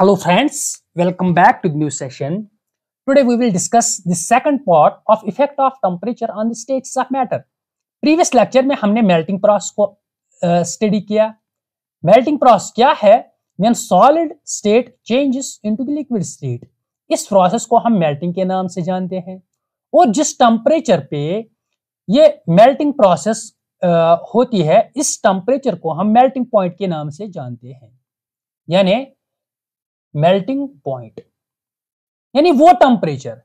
Hello friends, welcome back to the new session. Today we will discuss the second part of effect of temperature on the states of matter. Previous lecture में हमने melting process को study uh, किया melting process क्या है when solid state changes into the liquid state इस process को हम melting के नाम से जानते हैं और जिस टेम्परेचर पे ये मेल्टिंग प्रोसेस uh, होती है इस टेम्परेचर को हम मेल्टिंग पॉइंट के नाम से जानते हैं यानी मेल्टिंग पॉइंट यानी वो टेम्परेचर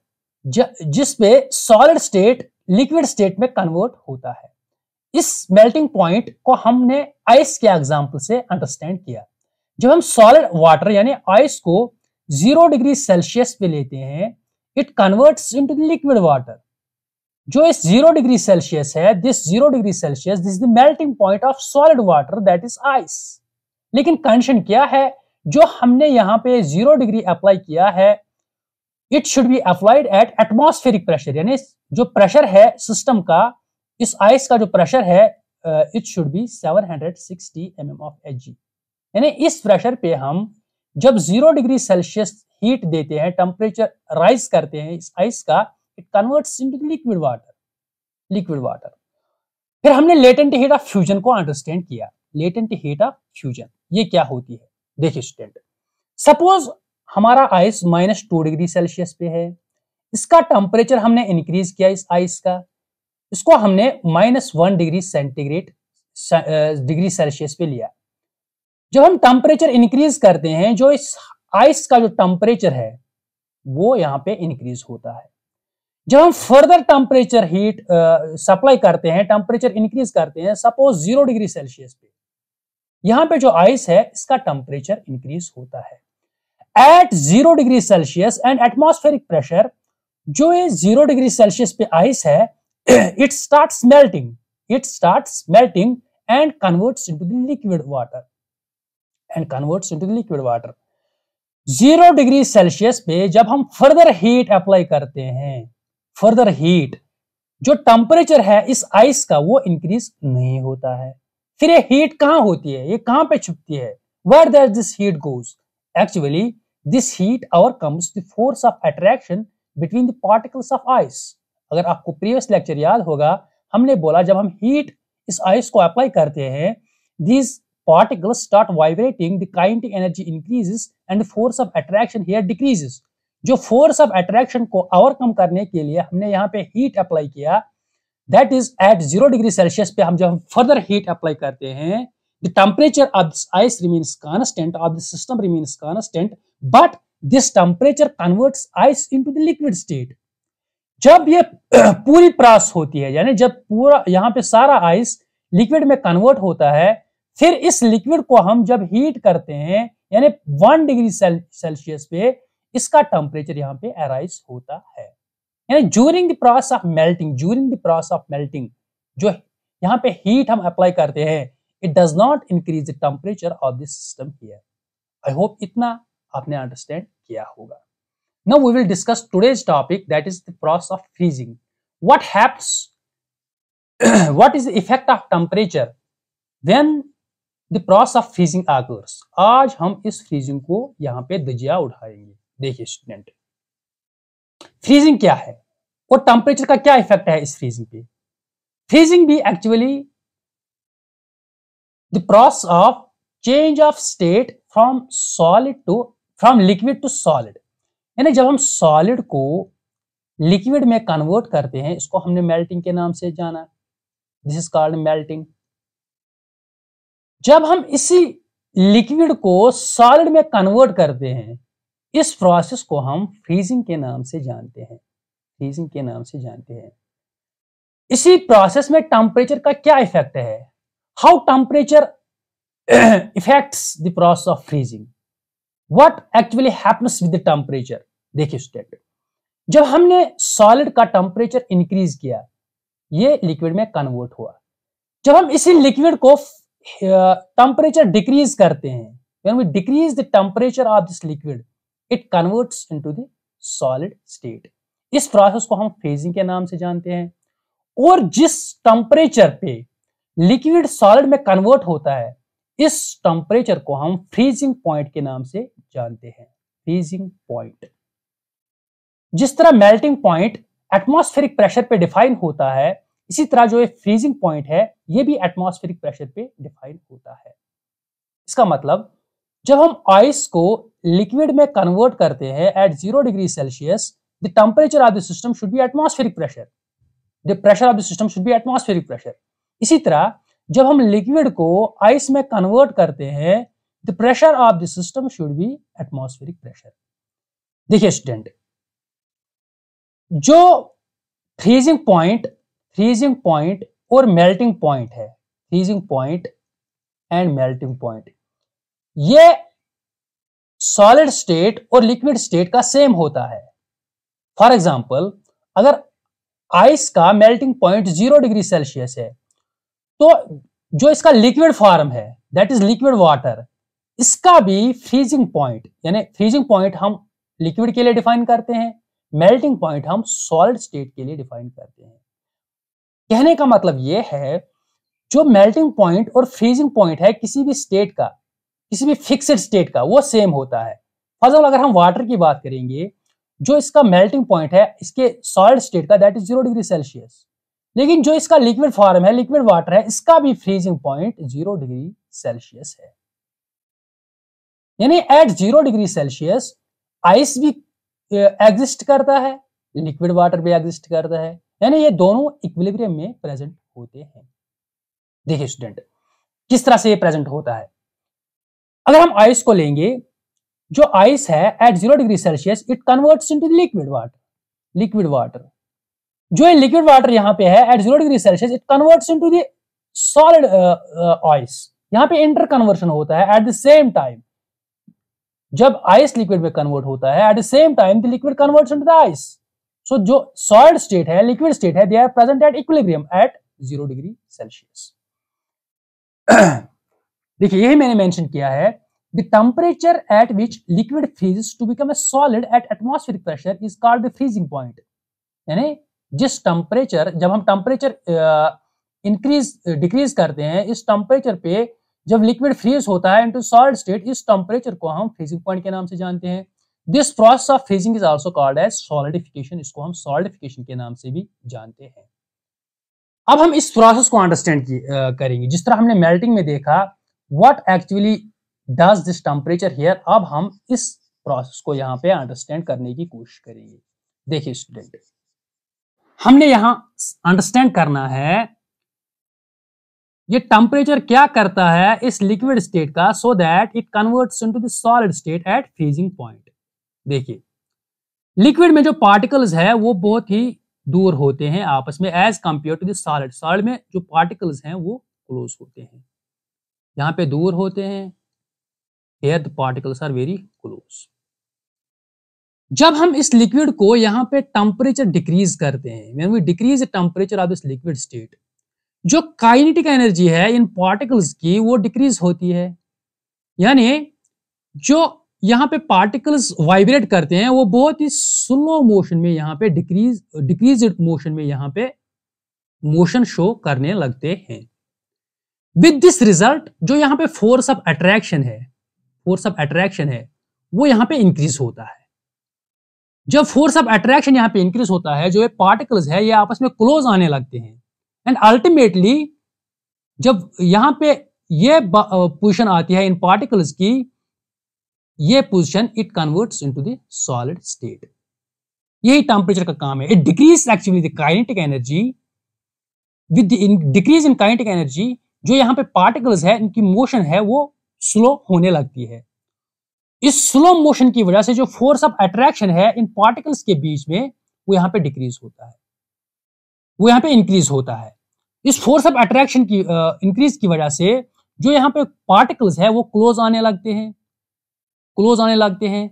जिसपे सॉलिड स्टेट लिक्विड स्टेट में कन्वर्ट होता है इस मेल्टिंग पॉइंट को हमने आइस के एग्जाम्पल से अंडरस्टैंड किया जब हम सॉलिड वाटर यानी आइस को जीरो डिग्री सेल्सियस पे लेते हैं it converts into liquid water जो इस जीरो डिग्री सेल्सियस है this zero degree Celsius this the melting point of solid water that is ice लेकिन कंडीशन क्या है जो हमने यहाँ पे जीरो डिग्री अप्लाई किया है it should be applied at atmospheric pressure यानी जो प्रेशर है सिस्टम का इस आइस का जो प्रेशर है it should be 760 hundred sixty M M of H G यानी इस प्रेशर पे हम जब जीरो डिग्री सेल्सियस हीट देते हैं टेम्परेचर राइज करते हैं इस आइस का it converts into liquid water liquid water फिर हमने लेटेंट हीट ऑफ फ्यूजन को अंडरस्टैंड किया लेटेंट हीट ऑफ फ्यूजन ये क्या होती है देखिए स्टूडेंट सपोज हमारा ice minus two degree Celsius पे है इसका टेम्परेचर हमने इंक्रीज किया इस आइस का इसको हमने minus one degree centigrade degree Celsius पे लिया जब हम टेम्परेचर इंक्रीज करते हैं जो इस आइस का जो टेम्परेचर है वो यहाँ पे इंक्रीज होता है जब हम फर्दर टेम्परेचर हीट सप्लाई करते हैं टेम्परेचर इंक्रीज करते हैं सपोज जीरो डिग्री सेल्सियस पे यहां पे जो आइस है इसका टेम्परेचर इंक्रीज होता है at zero degree Celsius and atmospheric pressure जो ये जीरो डिग्री सेल्सियस पे आइस है it start melting it start melting and converts into the liquid water and converts into the liquid water zero degree Celsius पे जब हम further heat apply करते हैं further heat जो टेम्परेचर है इस आइस का वो इंक्रीज नहीं होता है फिर ये हीट कहाँ होती है ये कहाँ पे छुपती है where there this heat goes actually this heat overcomes the force of attraction between the particles of ice अगर आपको प्रीवियस लेक्चर याद होगा हमने बोला जब हम हीट इस आइस को अप्लाई करते हैं this particles start vibrating the kinetic energy increases and force of attraction here decreases जो फोर्स ऑफ अट्रैक्शन को ओवरकम करने के लिए हमने यहाँ पे हीट अप्लाई किया that is at zero degree Celsius पे हम जब हम फर्दर हीट अप्लाई करते हैं the temperature of this ice remains constant of the system remains constant but this temperature converts ice into the liquid state जब ये पूरी प्रास होती है यानी जब पूरा यहाँ पे सारा आइस लिक्विड में कन्वर्ट होता है फिर इस लिक्विड को हम जब हीट करते हैं यानी वन डिग्री सेल्सियस पे इसका टेम्परेचर यहाँ पे एराइज होता है यानी during the process of melting during the process of melting जो यहाँ पे हीट हम अप्लाई करते हैं it does not increase the temperature of this system here I hope इतना आपने अंडरस्टैंड किया होगा now we will discuss today's topic that is the process of freezing what happens what is the effect of temperature then the process of freezing occurs आज हम इस freezing को यहाँ पे दजिया उठाएंगे देखिए स्टूडेंट फ्रीजिंग क्या है और टेम्परेचर का क्या इफेक्ट है इस फ्रीजिंग पे फ्रीजिंग भी actually the process of change of state from solid to from liquid to solid यानी जब हम सॉलिड को लिक्विड में कन्वर्ट करते हैं इसको हमने मेल्टिंग के नाम से जाना दिस इज कॉल्ड मेल्टिंग जब हम इसी लिक्विड को सॉलिड में कन्वर्ट करते हैं इस प्रोसेस को हम फ्रीजिंग के नाम से जानते हैं फ्रीजिंग के नाम से जानते हैं इसी प्रोसेस में टेम्परेचर का क्या इफेक्ट है how temperature effects the process of freezing what actually happens with the temperature देखिए स्टूडेंट जब हमने सॉलिड का टेम्परेचर इंक्रीज किया ये लिक्विड में कन्वर्ट हुआ जब हम इसी लिक्विड को टेम्परेचर डिक्रीज uh, करते हैं decrease the temperature of this liquid it converts into the solid state इस प्रोसेस को हम फेजिंग के नाम से जानते हैं और जिस टेम्परेचर पे लिक्विड सॉलिड में कन्वर्ट होता है इस टेम्परेचर को हम फ्रीजिंग पॉइंट के नाम से जानते हैं फ्रीजिंग पॉइंट जिस तरह मेल्टिंग पॉइंट एटमॉस्फेरिक प्रेशर पे डिफाइन होता है इसी तरह जो ये फ्रीजिंग पॉइंट है ये भी एटमॉस्फेरिक प्रेशर पे डिफाइन होता है इसका मतलब जब हम आइस को लिक्विड में कन्वर्ट करते हैं at zero degree Celsius the temperature of the system should be atmospheric pressure the pressure of the system should be atmospheric pressure इसी तरह जब हम लिक्विड को आइस में कन्वर्ट करते हैं the pressure of the system should be atmospheric pressure देखिए student जो फ्रीजिंग पॉइंट फ्रीजिंग पॉइंट और मेल्टिंग पॉइंट है freezing point and melting point ये सॉलिड स्टेट और लिक्विड स्टेट का सेम होता है फॉर एग्जाम्पल अगर आइस का melting point zero degree Celsius है तो जो इसका लिक्विड फॉर्म है दैट इज लिक्विड वाटर इसका भी फ्रीजिंग पॉइंट यानी फ्रीजिंग पॉइंट हम लिक्विड के लिए डिफाइन करते हैं मेल्टिंग पॉइंट हम सॉलिड स्टेट के लिए डिफाइन करते हैं कहने का मतलब यह है जो मेल्टिंग पॉइंट और फ्रीजिंग पॉइंट है किसी भी स्टेट का किसी भी फिक्सड स्टेट का वो सेम होता है फॉर एग्जाम्पल अगर हम वाटर की बात करेंगे जो इसका मेल्टिंग पॉइंट है इसके सॉलिड स्टेट का that is zero degree Celsius लेकिन जो इसका लिक्विड फॉर्म है लिक्विड वाटर है इसका भी freezing point zero degree Celsius है यानी at zero degree Celsius ice भी एग्जिस्ट करता है लिक्विड वाटर भी एग्जिस्ट करता है यानी ये दोनों इक्विलिब्रियम में प्रेजेंट होते हैं देखिए स्टूडेंट किस तरह से ये प्रेजेंट होता है अगर हम आइस को लेंगे जो आइस है at zero degree Celsius it converts into liquid water liquid water जो ये लिक्विड वाटर यहाँ पे है at zero degree Celsius it converts into the solid ice यहाँ पे इंटर कन्वर्शन होता है एट द सेम टाइम जब आइस लिक्विड में कन्वर्ट होता है at the same time the liquid converts into the ice so जो सॉलिड स्टेट है लिक्विड स्टेट है they are present at equilibrium at zero degree Celsius देखिए यही मैंने मेंशन किया है the temperature at which liquid freeze to become a solid at atmospheric pressure is called the freezing point यानी जिस temperature जब हम टेम्परेचर इंक्रीज डिक्रीज करते हैं इस टेम्परेचर पे जब लिक्विड फ्रीज होता है इनटू सॉलिड स्टेट इस टेम्परेचर को हम फ्रीजिंग पॉइंट के नाम से जानते हैं this process of freezing is also called as solidification इसको हम सॉलिडिफिकेशन के नाम से भी जानते हैं अब हम इस प्रोसेस को अंडरस्टैंड करेंगे जिस तरह हमने मेल्टिंग में देखा what actually does this temperature here अब हम इस प्रोसेस को यहाँ पे अंडरस्टैंड करने की कोशिश करेंगे देखिए स्टूडेंट हमने यहां अंडरस्टैंड करना है ये टेम्परेचर क्या करता है इस लिक्विड स्टेट का so that it converts into the solid state at freezing point देखिए लिक्विड में जो पार्टिकल्स है वो बहुत ही दूर होते हैं आपस में as compare to the solid solid में जो पार्टिकल्स हैं वो क्लोज होते हैं यहाँ पे दूर होते हैं here the particles are very close जब हम इस लिक्विड को यहाँ पे टेम्परेचर डिक्रीज करते हैं when we decrease the temperature of this liquid state जो काइनेटिक एनर्जी है इन पार्टिकल्स की वो डिक्रीज होती है यानी जो यहाँ पे पार्टिकल्स वाइब्रेट करते हैं वो बहुत ही स्लो मोशन में यहाँ पे डिक्रीज डिक्रीज मोशन में यहाँ पे मोशन शो करने लगते हैं विद दिस रिजल्ट जो यहाँ पे फोर्स ऑफ अट्रैक्शन है फोर्स ऑफ अट्रैक्शन है वो यहाँ पे इंक्रीज होता है जब फोर्स ऑफ अट्रैक्शन यहाँ पे इंक्रीज होता है जो ये पार्टिकल्स है ये आपस में क्लोज आने लगते हैं एंड अल्टीमेटली जब यहाँ पे ये पोजिशन आती है इन पार्टिकल्स की ये position it converts into the solid state यही टेम्परेचर का काम है it decrease actually the kinetic energy with decrease in kinetic energy जो यहाँ पे पार्टिकल्स है इनकी मोशन है वो स्लो होने लगती है इस स्लो मोशन की वजह से जो फोर्स ऑफ अट्रैक्शन है इन पार्टिकल्स के बीच में वो यहाँ पे डिक्रीज होता है वो यहाँ पे इंक्रीज होता है इस फोर्स ऑफ अट्रैक्शन की इंक्रीज की वजह से जो यहाँ पे पार्टिकल्स है वो क्लोज आने लगते हैं क्लोज आने लगते हैं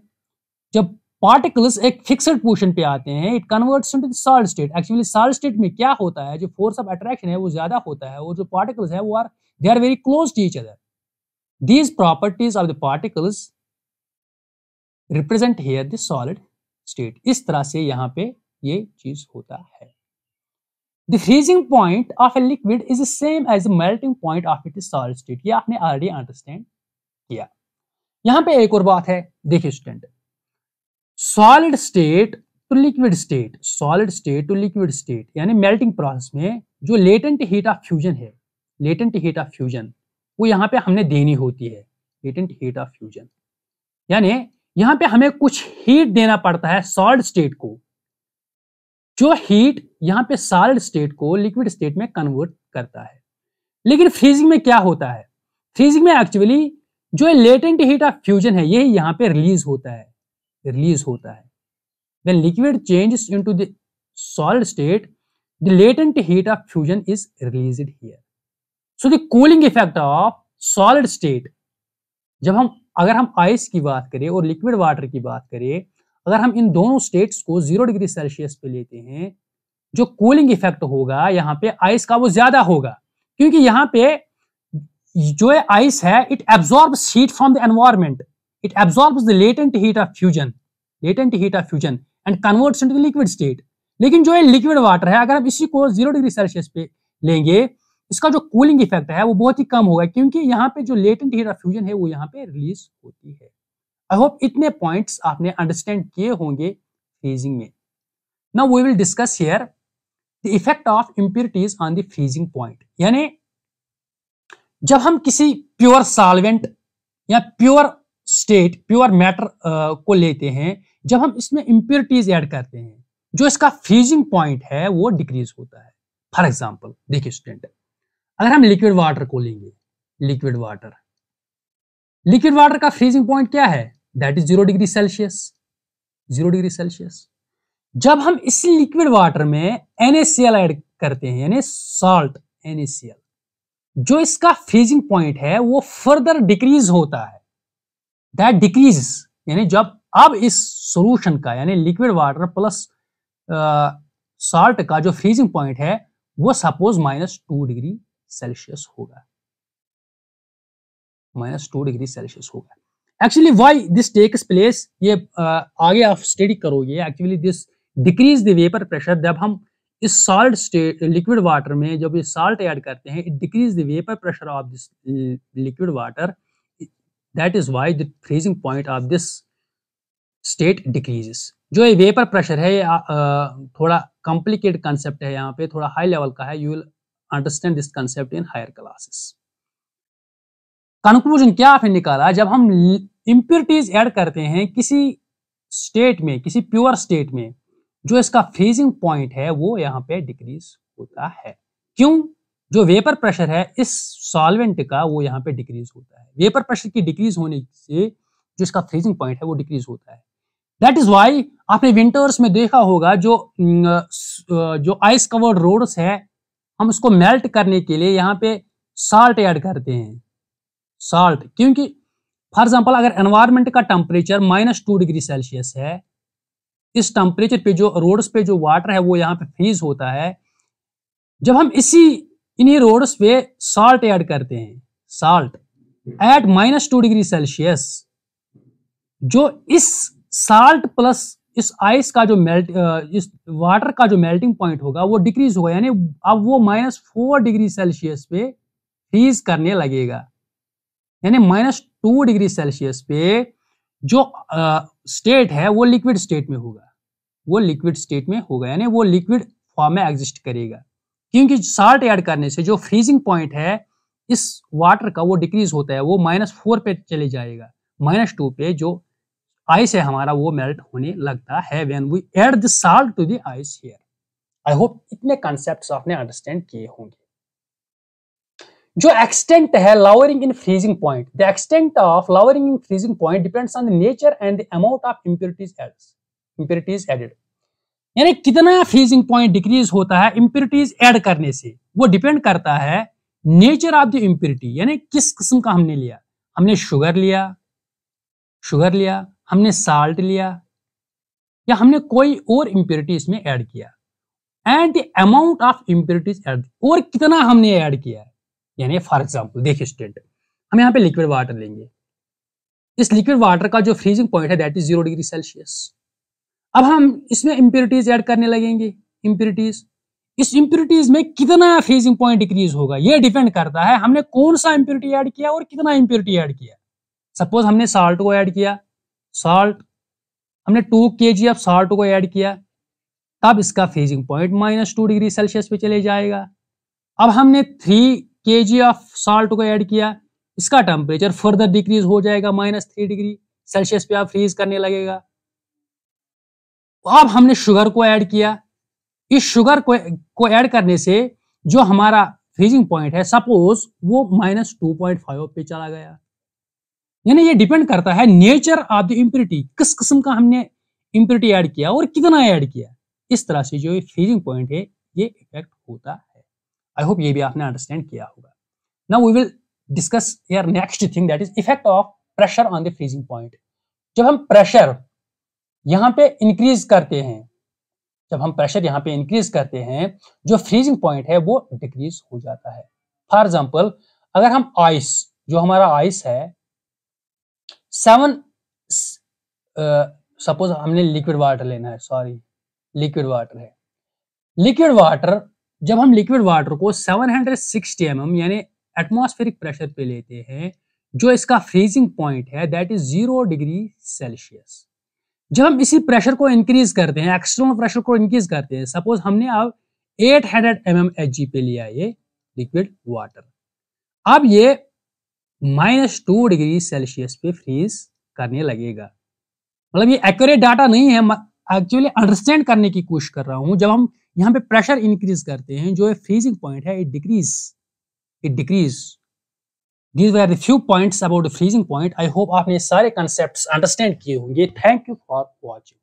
जब पार्टिकल्स एक फिक्सड पोजिशन पे आते हैं it converts into solid state actually solid state में क्या होता है जो फोर्स ऑफ अट्रैक्शन है वो ज्यादा होता है और जो पार्टिकल्स है वो are they are very close to each other these properties of the particles represent here the solid state इस तरह से यहाँ पे ये चीज होता है the freezing point of a liquid is the same as the melting point of it solid state ये आपने ऑलरेडी अंडरस्टैंड किया यहाँ पे एक और बात है देखिए student solid state to liquid state solid state to liquid state यानी मेल्टिंग प्रोसेस में जो लेटेंट हीट ऑफ फ्यूजन है लेटेंट हीट ऑफ फ्यूजन वो यहाँ पे हमने देनी होती है लेटेंट हीट ऑफ फ्यूजन यानी यहाँ पे हमें कुछ हीट देना पड़ता है सॉलिड स्टेट को जो हीट यहाँ पे सॉलिड स्टेट को लिक्विड स्टेट में कन्वर्ट करता है लेकिन फ्रीजिंग में क्या होता है फ्रीजिंग में एक्चुअली जो लेटेंट हीट ऑफ फ्यूजन है ये यहाँ पे रिलीज होता है रिलीज होता है when liquid changes into the solid state the latent heat of fusion is released here so the cooling effect of solid state जब हम अगर हम आइस की बात करें और लिक्विड वाटर की बात करें अगर हम इन दोनों स्टेट्स को जीरो डिग्री सेल्सियस पे लेते हैं जो कूलिंग इफेक्ट होगा यहाँ पे आइस का वो ज्यादा होगा क्योंकि यहाँ पे जो आइस है it absorb heat from the environment it absorbs the latent heat of fusion latent heat of fusion and converts into the liquid state लेकिन जो ये लिक्विड वाटर है अगर हम इसी को जीरो डिग्री सेल्सियस पे लेंगे इसका जो कूलिंग इफेक्ट है वो बहुत ही कम होगा क्योंकि यहाँ पे जो लेटेंट हीट ऑफ फ्यूजन है वो यहाँ पे रिलीज होती है आई होप इतने पॉइंट्स आपने अंडरस्टैंड किए होंगे फ्रीजिंग में now we will discuss here the effect of impurities on the freezing point यानी जब हम किसी प्योर सॉल्वेंट या प्योर स्टेट प्योर मैटर को लेते हैं जब हम इसमें इम्प्योरिटीज ऐड करते हैं जो इसका फ्रीजिंग पॉइंट है वो डिक्रीज होता है फॉर एग्जाम्पल देखिए स्टूडेंट अगर हम लिक्विड वाटर को लेंगे लिक्विड वाटर लिक्विड वाटर का फ्रीजिंग पॉइंट क्या है that is zero degree Celsius zero degree Celsius जब हम इस लिक्विड वाटर में एनएसीएल ऐड करते हैं यानी सॉल्ट एनएसीएल जो इसका फ्रीजिंग पॉइंट है वो फर्दर डिक्रीज होता है दैट डिक्रीज यानी जब अब इस सोल्यूशन का यानी लिक्विड वाटर प्लस साल्ट का जो फ्रीजिंग पॉइंट है वो suppose minus two degree Celsius होगा माइनस टू डिग्री सेल्सियस होगा actually why this takes place ये uh, आगे आप स्टडी करोगे actually this decrease the vapour pressure जब हम इस सॉल्ट स्टेट लिक्विड वाटर में जब ये सॉल्ट ऐड करते हैं it decrease the vapour pressure of this liquid water that is why the freezing point of this state decreases जो ये वेपर प्रेशर है ये थोड़ा कॉम्प्लिकेट कंसेप्ट है यहाँ पे थोड़ा हाई लेवल का है you will understand this concept in higher classes conclusion क्या आपने निकाला जब हम इम्प्योरिटीज ऐड करते हैं किसी स्टेट में किसी प्योर स्टेट में जो इसका फ्रीजिंग पॉइंट है वो यहाँ पे डिक्रीज होता है क्यों जो वेपर प्रेशर है इस सॉल्वेंट का वो यहाँ पे डिक्रीज होता है वेपर प्रेशर की डिक्रीज होने से जो इसका फ्रीजिंग पॉइंट है वो डिक्रीज होता है दैट इज वाई आपने विंटर्स में देखा होगा जो जो आइस कवर्ड रोड्स है हम उसको मेल्ट करने के लिए यहाँ पे साल्ट ऐड करते हैं साल्ट क्योंकि फॉर एग्जाम्पल अगर एनवायरमेंट का temperature minus two degree Celsius है इस टेम्परेचर पे जो रोड्स पे जो वाटर है वो यहाँ पे फ्रीज होता है जब हम इसी इन्हीं रोड्स पे साल्ट ऐड करते हैं salt at minus two degree Celsius जो इस साल्ट प्लस इस आइस का जो मेल्ट इस वाटर का जो मेल्टिंग पॉइंट होगा वो डिक्रीज होगा यानी अब वो माइनस फोर डिग्री सेल्सियस पे फ्रीज करने लगेगा यानी माइनस टू डिग्री सेल्सियस पे जो स्टेट है वो लिक्विड स्टेट में होगा वो लिक्विड स्टेट में होगा यानी वो लिक्विड फॉर्म में एग्जिस्ट करेगा क्योंकि साल्ट ऐड करने से जो फ्रीजिंग पॉइंट है इस वाटर का वो डिक्रीज होता है वो माइनस फोर पे चले जाएगा माइनस टू पे जो आइस है हमारा वो मेल्ट होने लगता है when we add the salt to the ice here I hope इतने कॉन्सेप्ट्स आपने अंडरस्टैंड किए होंगे जो एक्सटेंट है lowering in freezing point the extent of lowering in freezing point depends on the nature and the amount of impurities adds impurities added यानी कितना freezing point decrease होता है इम्प्योरिटीज ऐड करने से वो डिपेंड करता है नेचर ऑफ द इम्प्योरिटी यानी किस किस्म का हमने लिया हमने शुगर लिया शुगर लिया हमने साल्ट लिया या हमने कोई और इम्प्योरिटी इसमें ऐड किया and the amount of impurities add और कितना हमने ऐड किया यानी फॉर एग्जाम्पल देखिए स्टूडेंट हम यहाँ पे लिक्विड वाटर लेंगे इस लिक्विड वाटर का जो फ्रीजिंग पॉइंट है that is zero degree Celsius अब हम इसमें इम्प्योरिटीज ऐड करने लगेंगे इम्प्योरिटीज इस इम्प्योरिटीज में कितना फेजिंग पॉइंट डिक्रीज होगा ये डिपेंड करता है हमने कौन सा इम्प्योरिटी ऐड किया और कितना इम्प्योरिटी ऐड किया सपोज हमने साल्ट को ऐड किया साल्ट हमने two K G of salt को ऐड किया तब इसका freezing point minus two degree Celsius पे चले जाएगा अब हमने three K G of salt को ऐड किया इसका टेम्परेचर फर्दर डिक्रीज हो जाएगा माइनस थ्री डिग्री सेल्सियस पे आप फ्रीज करने लगेगा अब हमने शुगर को ऐड किया इस शुगर को को ऐड करने से जो हमारा फ्रीजिंग पॉइंट है सपोज वो माइनस टू पॉइंट फाइव पे चला गया यानी ये डिपेंड करता है नेचर ऑफ द इम्प्योरिटी किस किस्म का हमने इम्प्योरिटी ऐड किया और कितना ऐड किया इस तरह से जो ये फ्रीजिंग पॉइंट है ये इफेक्ट होता है आई होप ये भी आपने अंडरस्टैंड किया होगा now we will discuss your next thing that is effect of pressure on the freezing point जब हम प्रेशर यहाँ पे इंक्रीज करते हैं जब हम प्रेशर यहाँ पे इंक्रीज करते हैं जो फ्रीजिंग पॉइंट है वो डिक्रीज हो जाता है फॉर एग्जाम्पल अगर हम आइस जो हमारा आइस है सेवन सपोज uh, हमने लिक्विड वाटर लेना है सॉरी लिक्विड वाटर है लिक्विड वाटर जब हम लिक्विड वाटर को 760 हंड्रेड सिक्सटी एम यानी एटमोस्फेरिक प्रेशर पे लेते हैं जो इसका फ्रीजिंग पॉइंट है that is zero degree Celsius जब हम इसी प्रेशर को इंक्रीज करते हैं एक्सटर्नल प्रेशर को इंक्रीज करते हैं सपोज हमने अब 800 हंड्रेड एम एम पे लिया ये लिक्विड वाटर अब ये माइनस टू डिग्री सेल्सियस पे फ्रीज करने लगेगा मतलब ये एक्यूरेट डाटा नहीं है एक्चुअली अंडरस्टैंड करने की कोशिश कर रहा हूं जब हम यहाँ पे प्रेशर इंक्रीज करते हैं जो फ्रीजिंग पॉइंट है it decrease it decrease these way the few points about the freezing point I hope आपने सारे कॉन्सेप्ट अंडरस्टैंड किए होंगे थैंक यू फॉर वॉचिंग